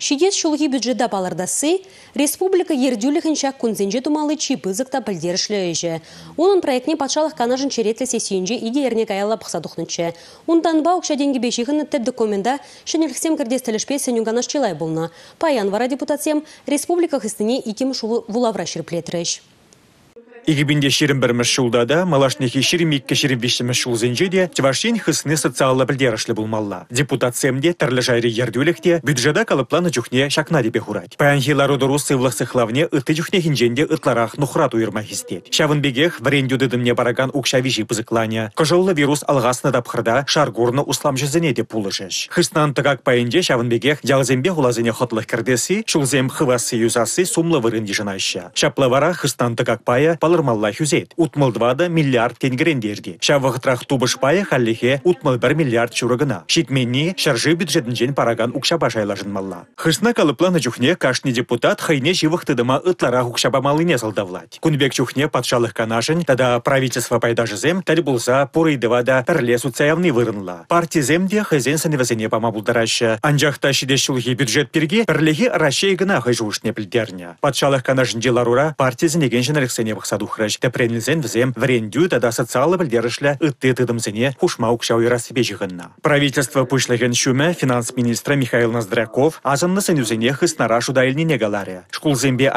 Шидес шулхи бюджетда балардасы, республика ердюліхінші күнзенже тумалы чипызықта білдерішлі өйжі. Оның проектне патшалық канажын черетлі сесиінже иде ернек аялла бұқсадуқнычы. Ондан ба ұқша денге бешіғіні тіп документа шынеліксем кірдестілішпе сенюнганаш болна. Паян вара депутатсем, республика хыстыне икім шулы вулавра Игибинде ширим бір мішулдада, малашнехи ширим икке ширим вишті мішул зенжеде, Чевашин хысны социалы білдерішлі булмалла. Депутатсемде тірлі жайры ердюлікте бюджеда калыпланы жүхне шакна депе хурать. Пәнхи ларудыру сывлық сықлавне ытты жүхне хинженде ытларах нухрат уйырма хистет. Шавынбегех варенью дыдымне бараган укшавижи пызыкланя. Кожыллы вирус алғасына дапхырда шаргурны услам жүзіне де пулы жеш. Хыснан тыгак паенде шавынбегех ялзембе хулазыне хотлық кірдесі, шулзем хывасы юзасы сумлы вырын ежінайша. Шаплавара хыснан тыгак пая палы Утмыл два да миллиард тенгерендерді. Шавығытрақ тубышпайы халлихе утмыл бір миллиард чурыгына. Шитменни шаржы бюджетінжен параган укшаба малла. Хышна калыпланы чухне кашни депутат хайне живықтыдыма ытлара укшабамалыне салдавлать. Кунбек чухне патшалық канашын, тада правительство пайдажызем, пуры болса да пірле суцаявны вырынла. Партиземде хызен сынывызене пама бұлдарашы. Анжақта бюджет перге пірлеге рашей гына хыжуышне білдерне. Патшалық канашын партия партизінеген жынарықсене бұқсал кадухраж. Тепренілзен взем врендю тада социалы білдерішлі ытты тыдымзіне хушмаук шауыра себежіғынна. Правительство пышлыген шуме финанс министра Михаил Ноздряков азынны сенюзіне хыснара шудайлни негаларе. Шкулзембе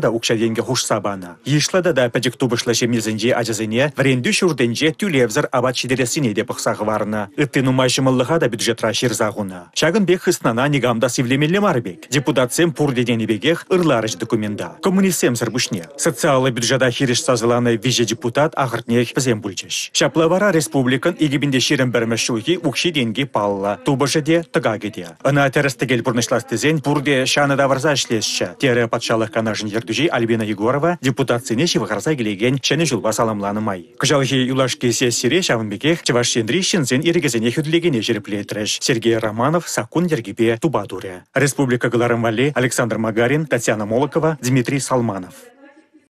да укша денге хуш сабана. Ешлада да пәдікту бұшлашы мезінже ажазіне вренду шурденже тюлевзір абат шидересіне де пықсағы варна. Ытты нумайшымыллыға да бюджетра ширзағуна. Шагынбек хыснана негамда севлемелі марбек. пур Депутатсем пурдеденебегех ырларыш документа. Коммунисем сырбушне. Социалы бюджета хириш сазыланы виже депутат ағыртнех бізен бүлчеш. Шаплавара республикан егібінде шерін бірмешуге ухши денге палла, тубыжыде тыга кеде. Ына тәрістігел бұрнышлас тізен бұрде шаныда варза ішлесші. Тері патшалық канажын ердүжей Альбина Егорова депутат сенеші вғарза келеген шәне жылба саламланымай. Күжалхи юлашке сесіре шавынбекех чеваш сендрищен зен ерегізіне хүдлегене жерплетреш. Сергей Романов сакун ергебе тубадуре. Республика Галарым Александр Магарин, Татьяна Молокова, Дмитрий Салманов.